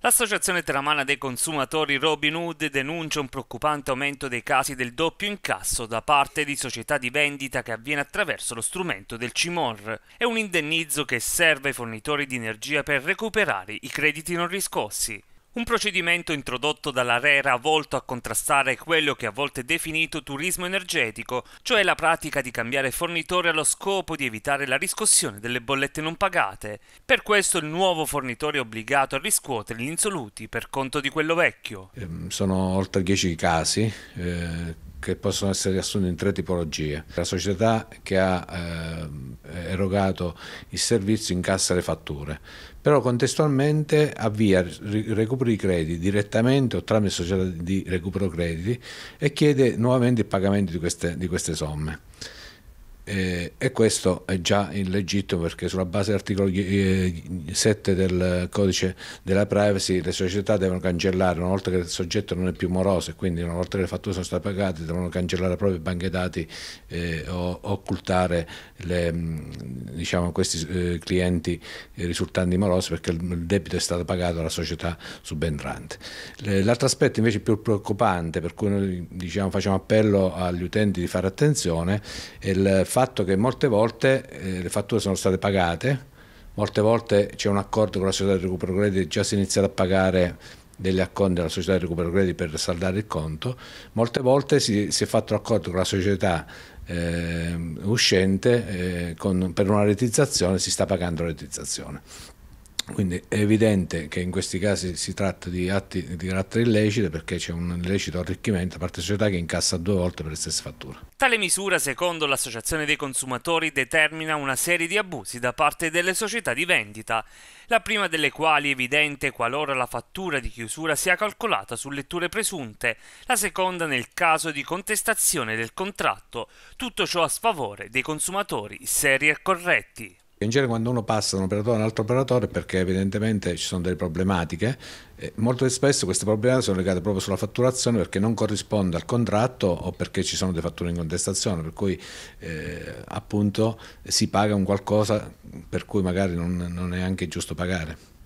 L'associazione Tramana dei consumatori Robin Hood denuncia un preoccupante aumento dei casi del doppio incasso da parte di società di vendita che avviene attraverso lo strumento del CIMOR. È un indennizzo che serve ai fornitori di energia per recuperare i crediti non riscossi. Un procedimento introdotto dall'ARERA volto a contrastare quello che a volte è definito turismo energetico, cioè la pratica di cambiare fornitore allo scopo di evitare la riscossione delle bollette non pagate. Per questo il nuovo fornitore è obbligato a riscuotere gli insoluti per conto di quello vecchio. Ehm, sono oltre 10 casi. Eh che possono essere riassunti in tre tipologie. La società che ha eh, erogato il servizio incassa le fatture, però contestualmente avvia recuperi crediti direttamente o tramite società di recupero crediti e chiede nuovamente il pagamento di queste, di queste somme. Eh, e questo è già illegittimo perché sulla base dell'articolo 7 eh, del codice della privacy le società devono cancellare una volta che il soggetto non è più moroso e quindi una volta che le fatture sono state pagate devono cancellare le proprie banche dati eh, o occultare le, mm, diciamo, questi eh, clienti risultanti morosi perché il debito è stato pagato dalla società subentrante. L'altro aspetto invece più preoccupante per cui noi diciamo, facciamo appello agli utenti di fare attenzione è il fatto fatto che molte volte eh, le fatture sono state pagate, molte volte c'è un accordo con la società di recupero crediti, già si è iniziato a pagare degli acconti della società di recupero crediti per saldare il conto, molte volte si, si è fatto l'accordo con la società eh, uscente eh, con, per una retizzazione si sta pagando la retizzazione. Quindi è evidente che in questi casi si tratta di atti di carattere illecito perché c'è un illecito arricchimento da parte della società che incassa due volte per le stesse fatture. Tale misura, secondo l'Associazione dei consumatori, determina una serie di abusi da parte delle società di vendita, la prima delle quali è evidente qualora la fattura di chiusura sia calcolata su letture presunte, la seconda nel caso di contestazione del contratto, tutto ciò a sfavore dei consumatori seri e corretti. In genere quando uno passa da un operatore a un altro operatore perché evidentemente ci sono delle problematiche, eh, molto spesso queste problematiche sono legate proprio sulla fatturazione perché non corrisponde al contratto o perché ci sono delle fatture in contestazione, per cui eh, appunto si paga un qualcosa per cui magari non, non è anche giusto pagare.